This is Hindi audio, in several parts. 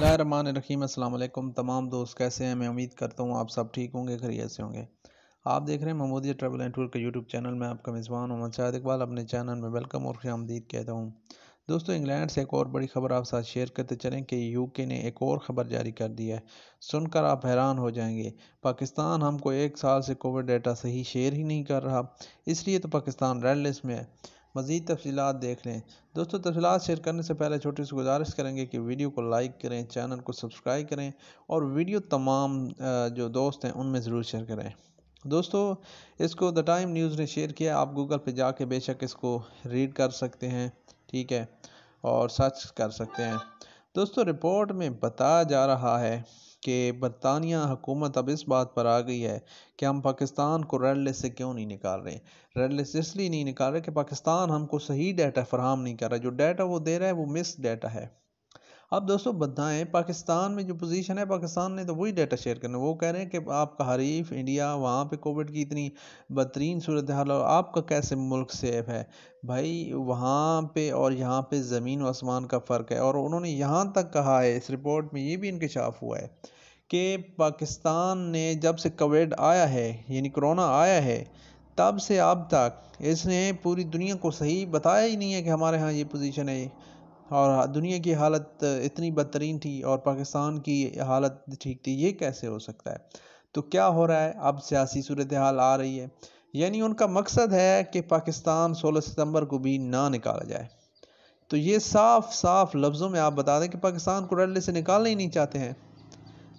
रखीम अल्लाम तमाम दोस्त कैसे हैं मैं उम्मीद करता हूँ आप सब ठीक होंगे घर से होंगे आप देख रहे हैं महमूदिया ट्रैवल एंड टूर के यूट्यूब चैनल में आपका मेज़बान मोहम्मद शाद इकबाल अपने चैनल में वेलकम और आमदीद कहता हूँ दोस्तों इंग्लैंड से एक और बड़ी खबर आप साथ शेयर करते चलें कि यूके ने एक और खबर जारी कर दी है सुनकर आप हैरान हो जाएंगे पाकिस्तान हमको एक साल से कोविड डाटा सही शेयर ही नहीं कर रहा इसलिए तो पाकिस्तान रेड लिस्ट में है मज़ीद तफसीत देख लें दोस्तों तफसीत शेयर करने से पहले छोटी सी गुजारिश करेंगे कि वीडियो को लाइक करें चैनल को सब्सक्राइब करें और वीडियो तमाम जो दोस्त हैं उनमें ज़रूर शेयर करें दोस्तों इसको द टाइम न्यूज़ ने शेयर किया आप गूगल पर जाके बेशक इसको रीड कर सकते हैं ठीक है और सर्च कर सकते हैं दोस्तों रिपोर्ट में बताया जा रहा है कि बरतानिया हुकूमत अब इस बात पर आ गई है कि हम पाकिस्तान को रेड लिस्ट से क्यों नहीं निकाल रहे रेड लिस्ट इसलिए नहीं निकाल रहे कि पाकिस्तान हमको सही डाटा फ़राहम नहीं कर रहा जो डाटा वो दे रहा है वो मिस डाटा है अब दोस्तों बताएं पाकिस्तान में जो पोजीशन है पाकिस्तान ने तो वही डाटा शेयर करना वो कह रहे हैं कि आपका हरीफ इंडिया वहाँ पे कोविड की इतनी बदतरीन सूरत हाल और आपका कैसे मुल्क सेफ है भाई वहाँ पे और यहाँ पे ज़मीन व आसमान का फ़र्क है और उन्होंने यहाँ तक कहा है इस रिपोर्ट में ये भी इनकशाफ हुआ है कि पाकिस्तान ने जब से कोविड आया है यानी कोरोना आया है तब से अब तक इसने पूरी दुनिया को सही बताया ही नहीं है कि हमारे यहाँ ये पोजीशन है और दुनिया की हालत इतनी बदतरीन थी और पाकिस्तान की हालत ठीक थी ये कैसे हो सकता है तो क्या हो रहा है अब सियासी सूरत हाल आ रही है यानी उनका मकसद है कि पाकिस्तान 16 सितंबर को भी ना निकाला जाए तो ये साफ साफ लफ्ज़ों में आप बता दें कि पाकिस्तान को रडले से निकालना ही नहीं चाहते हैं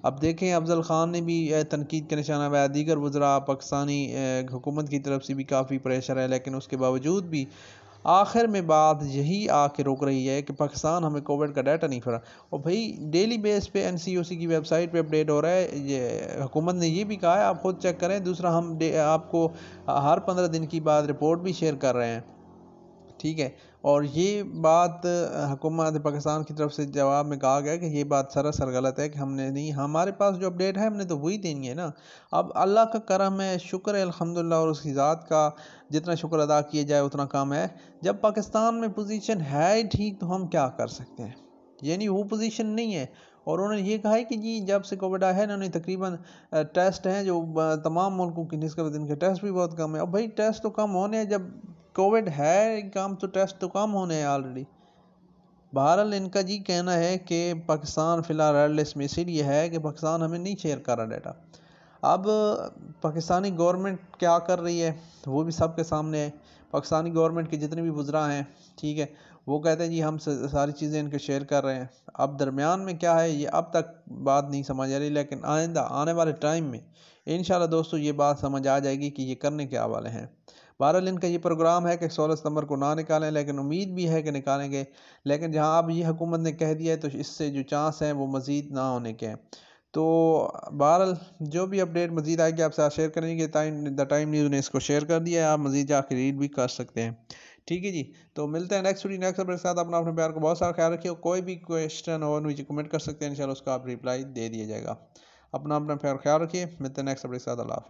अब देखें अफजल ख़ान ने भी तनकीद का निशाना बनाया दीगर वजरा पाकिस्तानी हुकूमत की तरफ से भी काफ़ी प्रेशर है लेकिन उसके बावजूद भी आखिर में बात यही आके रोक रही है कि पाकिस्तान हमें कोविड का डाटा नहीं फिरा और भाई डेली बेस पे एन की वेबसाइट पे अपडेट हो रहा है ये हुकूमत ने ये भी कहा है आप खुद चेक करें दूसरा हम आपको हर पंद्रह दिन की बाद रिपोर्ट भी शेयर कर रहे हैं ठीक है और ये बात हुकूमत पाकिस्तान की तरफ से जवाब में कहा गया कि ये बात सरासर गलत है कि हमने नहीं हमारे पास जो अपडेट है हमने तो वही देनी है ना अब अल्लाह का करम है शुक्र है अलहमदिल्ला और उसकी ज़ात का जितना शुक्र अदा किया जाए उतना कम है जब पाकिस्तान में पोजीशन है ही ठीक तो हम क्या कर सकते हैं यानी वो पोजीशन नहीं है और उन्होंने ये कहा है कि जी जब से कोविड आया है इन्होंने तकरीबन टेस्ट हैं जो तमाम मुल्कों की निस्बत इनके टेस्ट भी बहुत कम है और भाई टेस्ट तो कम होने हैं जब कोविड है काम तो टेस्ट तो कम होने हैं ऑलरेडी बहरहाल इनका जी कहना है कि पाकिस्तान फ़िलहाल रेड लिस्ट में इसीलिए है कि पाकिस्तान हमें नहीं शेयर कर रहा डेटा अब पाकिस्तानी गवर्नमेंट क्या कर रही है वो भी सबके सामने है पाकिस्तानी गवर्नमेंट के जितने भी बुजरा हैं ठीक है वो कहते हैं जी हम सारी चीज़ें इनके शेयर कर रहे हैं अब दरमियान में क्या है ये अब तक बात नहीं समझ आ रही लेकिन आइंदा आने वाले टाइम में इन दोस्तों ये बात समझ आ जाएगी कि ये करने के हवाले हैं बहरहाल इनका ये प्रोग्राम है कि सोलह सितंबर को ना निकालें लेकिन उम्मीद भी है कि निकालेंगे लेकिन जहाँ अब ये हुकूमत ने कह दिया है तो इससे जो चांस हैं वो मज़ीद ना होने के हैं तो बहरहाल जो भी अपडेट मज़ीद आएगी आपसे आप शेयर करेंगे द टाइम न्यूज़ ने इसको शेयर कर दिया है आप मज़ीद जाकर रीड भी कर सकते हैं ठीक है जी तो मिलते हैं नेक्स्ट वीडियो नेक्स्ट अपडेट के साथ अपना अपने प्यार को बहुत सारा ख्याल रखिए कोई भी क्वेश्चन हो नीचे कमेंट कर सकते हैं इन उसका आप रिप्लाई दे दिया जाएगा अपना अपना प्यार ख्याल रखिए मिलते हैं नेक्स्ट अपडेट के साथ अल्लाह